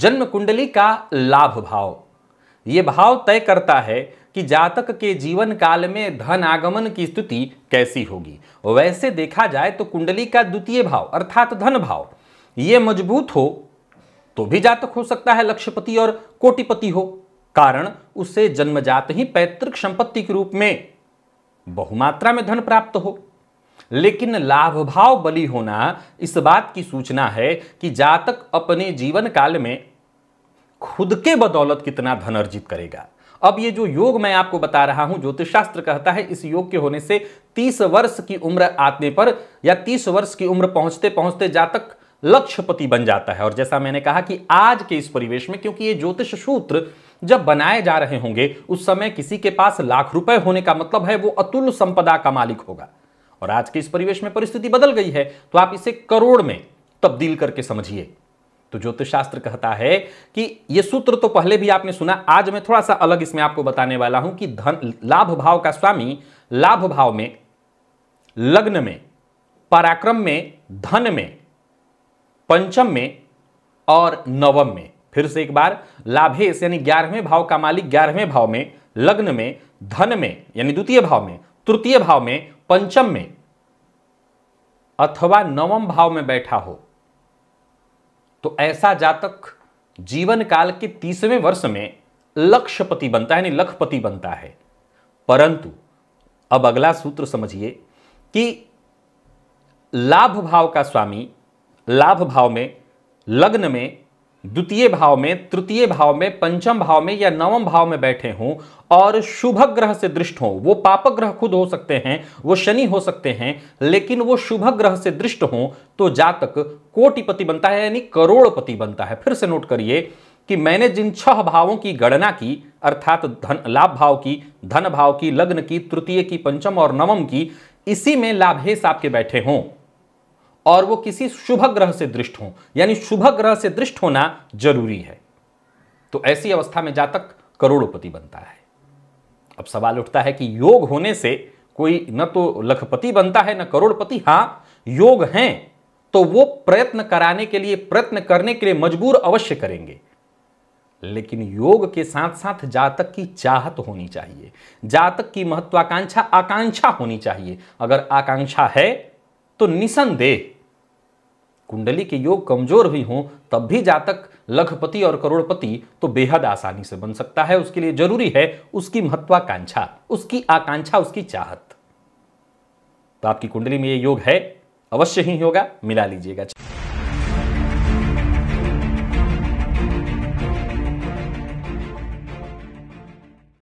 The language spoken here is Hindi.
जन्म कुंडली का लाभ भाव ये भाव तय करता है कि जातक के जीवन काल में धन आगमन की स्थिति कैसी होगी वैसे देखा जाए तो कुंडली का द्वितीय भाव अर्थात धन भाव ये मजबूत हो तो भी जातक हो सकता है लक्ष्यपति और कोटिपति हो कारण उसे जन्मजात ही पैतृक संपत्ति के रूप में बहुमात्रा में धन प्राप्त हो लेकिन लाभ भाव बलि होना इस बात की सूचना है कि जातक अपने जीवन काल में खुद के बदौलत कितना धन अर्जित करेगा अब ये जो योग मैं आपको बता रहा हूं ज्योतिष शास्त्र कहता है इस योग के होने से 30 वर्ष की उम्र आने पर या 30 वर्ष की उम्र पहुंचते पहुंचते जातक लक्ष्यपति बन जाता है और जैसा मैंने कहा कि आज के इस परिवेश में क्योंकि ये ज्योतिष सूत्र जब बनाए जा रहे होंगे उस समय किसी के पास लाख रुपए होने का मतलब है वो अतुल संपदा का मालिक होगा और आज के इस परिवेश में परिस्थिति बदल गई है तो आप इसे करोड़ में तब्दील करके समझिए तो ज्योतिष शास्त्र कहता है कि यह सूत्र तो पहले भी आपने सुना आज मैं थोड़ा सा अलग इसमें आपको बताने वाला हूं कि धन लाभ भाव का स्वामी लाभ भाव में लग्न में पराक्रम में धन में पंचम में और नवम में फिर से एक बार लाभेश यानी ग्यारहवें भाव का मालिक ग्यारहवें भाव में लग्न में धन में यानी द्वितीय भाव में तृतीय भाव में पंचम में अथवा नवम भाव में बैठा हो तो ऐसा जातक जीवन काल के तीसवें वर्ष में लक्षपति बनता है यानी लखपति बनता है परंतु अब अगला सूत्र समझिए कि लाभ भाव का स्वामी लाभ भाव में लग्न में द्वितीय भाव में तृतीय भाव में पंचम भाव में या नवम भाव में बैठे हों और शुभ ग्रह से दृष्ट हों वो पाप ग्रह खुद हो सकते हैं वो शनि हो सकते हैं लेकिन वो शुभ ग्रह से दृष्ट हों तो जातक कोटिपति बनता है यानी करोड़पति बनता है फिर से नोट करिए कि मैंने जिन छह भावों की गणना की अर्थात धन लाभ भाव की धन भाव की लग्न की तृतीय की पंचम और नवम की इसी में लाभेश आपके बैठे हों और वो किसी शुभ ग्रह से दृष्ट हो यानी शुभ ग्रह से दृष्ट होना जरूरी है तो ऐसी अवस्था में जातक करोड़पति बनता है अब सवाल उठता है कि योग होने से कोई न तो लखपति बनता है न करोड़पति हां योग हैं तो वो प्रयत्न कराने के लिए प्रयत्न करने के लिए मजबूर अवश्य करेंगे लेकिन योग के साथ साथ जातक की चाहत होनी चाहिए जातक की महत्वाकांक्षा आकांक्षा होनी चाहिए अगर आकांक्षा है तो निसंदेह कुंडली के योग कमजोर भी हो तब भी जातक लखपति और करोड़पति तो बेहद आसानी से बन सकता है उसके लिए जरूरी है उसकी महत्वाकांक्षा उसकी आकांक्षा उसकी चाहत तो आपकी कुंडली में ये योग है अवश्य ही होगा मिला लीजिएगा